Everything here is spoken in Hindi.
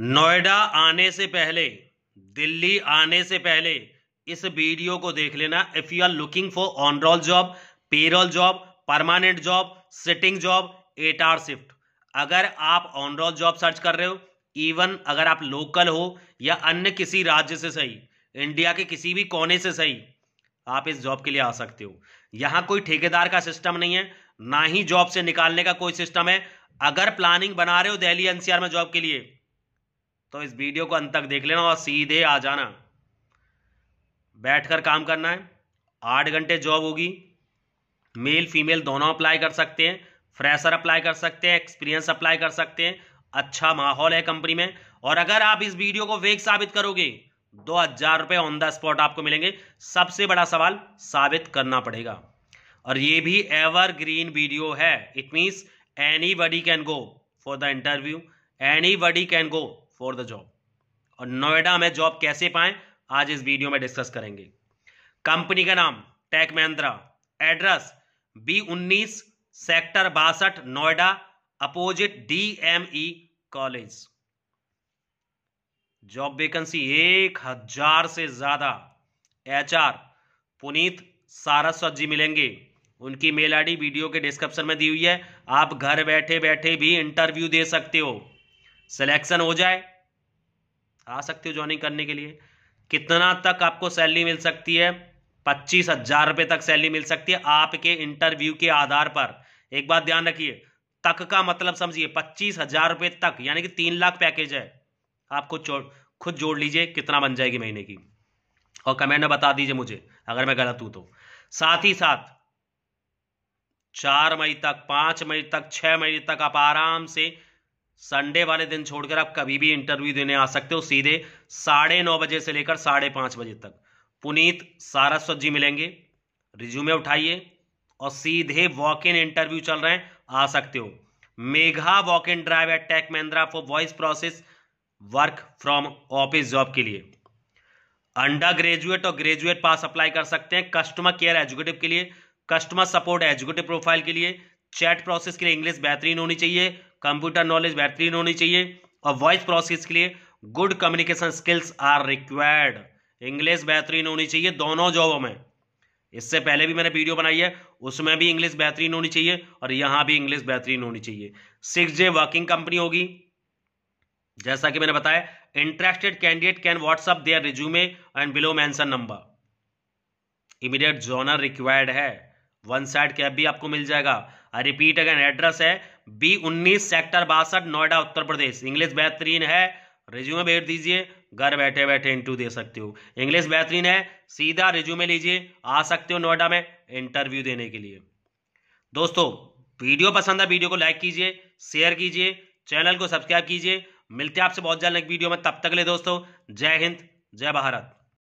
नोएडा आने से पहले दिल्ली आने से पहले इस वीडियो को देख लेना if you are looking for on roll job payroll job permanent job sitting job eight hour shift अगर आप ऑन रोल जॉब सर्च कर रहे हो इवन अगर आप लोकल हो या अन्य किसी राज्य से सही इंडिया के किसी भी कोने से सही आप इस जॉब के लिए आ सकते हो यहां कोई ठेकेदार का सिस्टम नहीं है ना ही जॉब से निकालने का कोई सिस्टम है अगर प्लानिंग बना रहे हो दिल्ली एनसीआर में जॉब के लिए तो इस वीडियो को अंत तक देख लेना और सीधे आ जाना बैठकर काम करना है आठ घंटे जॉब होगी मेल फीमेल दोनों अप्लाई कर सकते हैं फ्रेशर अप्लाई कर सकते हैं एक्सपीरियंस अप्लाई कर सकते हैं अच्छा माहौल है कंपनी में और अगर आप इस वीडियो को वेग साबित करोगे दो हजार रुपए ऑन द स्पॉट आपको मिलेंगे सबसे बड़ा सवाल साबित करना पड़ेगा और ये भी एवर ग्रीन वीडियो है it means anybody can go for the interview anybody can go for the job और नोएडा में जॉब कैसे पाएं आज इस वीडियो में डिस्कस करेंगे कंपनी का नाम टेक महिंद्रा एड्रेस बी उन्नीस सेक्टर बासठ Noida opposite D M E college job vacancy एक हजार से ज्यादा एचआर पुनीत सारस्वत जी मिलेंगे उनकी मेल आईडी वीडियो के डिस्क्रिप्शन में दी हुई है आप घर बैठे बैठे भी इंटरव्यू दे सकते हो सिलेक्शन हो जाए आ सकते हो ज्वाइनिंग करने के लिए कितना तक आपको सैलरी मिल सकती है पच्चीस हजार रुपये तक सैलरी मिल सकती है आपके इंटरव्यू के आधार पर एक बात ध्यान रखिए तक का मतलब समझिए पच्चीस हजार रुपये तक यानी कि तीन लाख पैकेज है आप खुद खुद जोड़ लीजिए कितना बन जाएगी महीने की और कमेंट में बता दीजिए मुझे अगर मैं गलत हूं तो साथ ही साथ चार मई तक पांच मई तक छह मई तक आप आराम से संडे वाले दिन छोड़कर आप कभी भी इंटरव्यू देने आ सकते हो सीधे साढ़े नौ बजे से लेकर साढ़े पांच बजे तक पुनीत सारस्वत जी मिलेंगे रिज्यूमे उठाइए और सीधे वॉक इन इंटरव्यू चल रहे हैं आ सकते हो mega walk in drive at Tech Mahindra for voice process work from office job के लिए अंडर ग्रेजुएट और ग्रेजुएट पास अप्लाई कर सकते हैं कस्टमर केयर एजुकेटिव के लिए कस्टमर सपोर्ट एजुकेटिव प्रोफाइल के लिए चैट प्रोसेस के लिए इंग्लिश बेहतरीन होनी चाहिए कंप्यूटर नॉलेज बेहतरीन होनी चाहिए और वॉइस प्रोसेस के लिए good communication skills are required English बेहतरीन होनी चाहिए दोनों जॉबों में इससे पहले भी मैंने वीडियो बनाई है उसमें भी इंग्लिश बेहतरीन होनी चाहिए और यहां भी इंग्लिश बेहतरीन होनी चाहिए सिक्स जे वर्किंग कंपनी होगी जैसा कि मैंने बताया interested candidate can WhatsApp their resume and below mention number immediate joiner required है वन साइड कैब भी आपको मिल जाएगा रिपीट अगेन एड्रेस है बी उन्नीस सेक्टर बासठ नोएडा उत्तर प्रदेश इंग्लिश बेहतरीन है रिज्यूमे भेज दीजिए घर बैठे बैठे इंटरव्यू दे सकते हो इंग्लिश बेहतरीन है सीधा रिज्यूमे लीजिए आ सकते हो नोएडा में इंटरव्यू देने के लिए दोस्तों वीडियो पसंद है वीडियो को लाइक कीजिए शेयर कीजिए चैनल को सब्सक्राइब कीजिए मिलते हैं आपसे बहुत जल्द एक वीडियो में तब तक ले दोस्तों जय हिंद जय भारत